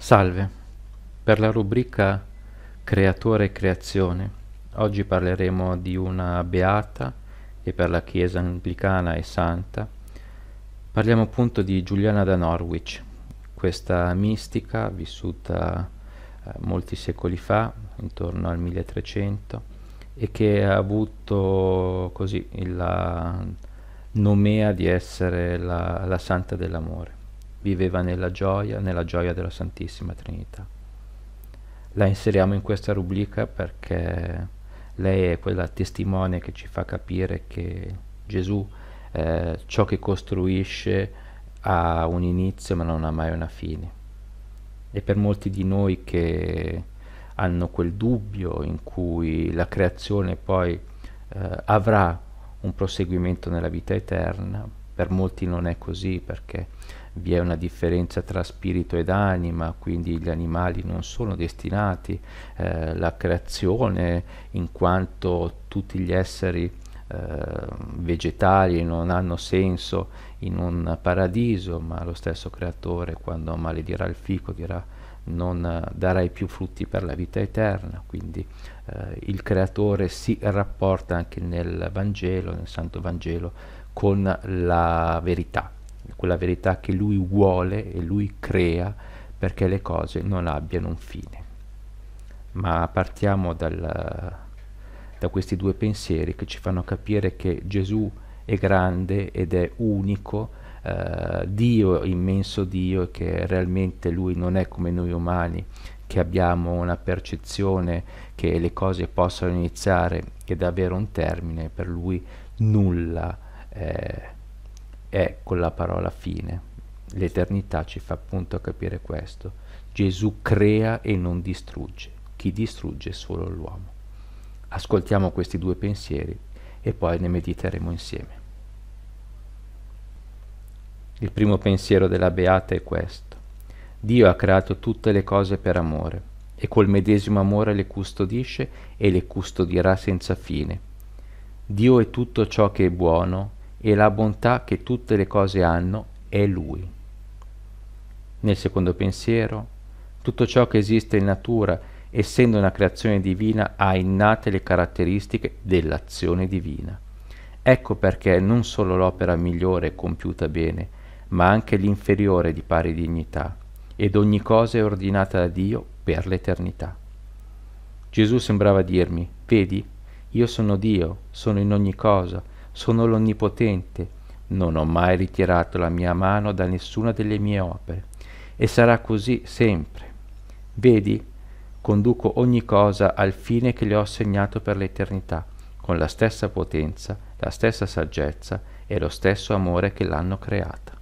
Salve, per la rubrica Creatore e Creazione oggi parleremo di una beata e per la Chiesa anglicana è santa. Parliamo appunto di Giuliana da Norwich, questa mistica vissuta eh, molti secoli fa, intorno al 1300, e che ha avuto così la nomea di essere la, la santa dell'amore viveva nella gioia, nella gioia della Santissima Trinità. La inseriamo in questa rubrica perché lei è quella testimone che ci fa capire che Gesù, eh, ciò che costruisce, ha un inizio ma non ha mai una fine. E per molti di noi che hanno quel dubbio in cui la creazione poi eh, avrà un proseguimento nella vita eterna, per molti non è così perché vi è una differenza tra spirito ed anima, quindi gli animali non sono destinati, eh, la creazione in quanto tutti gli esseri eh, vegetali non hanno senso in un paradiso, ma lo stesso creatore quando maledirà il fico dirà non eh, darai più frutti per la vita eterna, quindi eh, il creatore si rapporta anche nel Vangelo, nel Santo Vangelo, con la verità, quella verità che lui vuole e lui crea perché le cose non abbiano un fine. Ma partiamo dal, da questi due pensieri che ci fanno capire che Gesù è grande ed è unico, eh, Dio, immenso Dio, che realmente lui non è come noi umani, che abbiamo una percezione che le cose possano iniziare ed avere un termine, per lui nulla eh, è con la parola fine. L'eternità ci fa appunto capire questo. Gesù crea e non distrugge, chi distrugge è solo l'uomo. Ascoltiamo questi due pensieri e poi ne mediteremo insieme. Il primo pensiero della Beata è questo. Dio ha creato tutte le cose per amore e col medesimo amore le custodisce e le custodirà senza fine. Dio è tutto ciò che è buono, e la bontà che tutte le cose hanno è Lui. Nel secondo pensiero, tutto ciò che esiste in natura, essendo una creazione divina, ha innate le caratteristiche dell'azione divina. Ecco perché non solo l'opera migliore è compiuta bene, ma anche l'inferiore di pari dignità, ed ogni cosa è ordinata da Dio per l'eternità. Gesù sembrava dirmi, vedi, io sono Dio, sono in ogni cosa, sono l'Onnipotente, non ho mai ritirato la mia mano da nessuna delle mie opere, e sarà così sempre. Vedi, conduco ogni cosa al fine che le ho assegnato per l'eternità, con la stessa potenza, la stessa saggezza e lo stesso amore che l'hanno creata.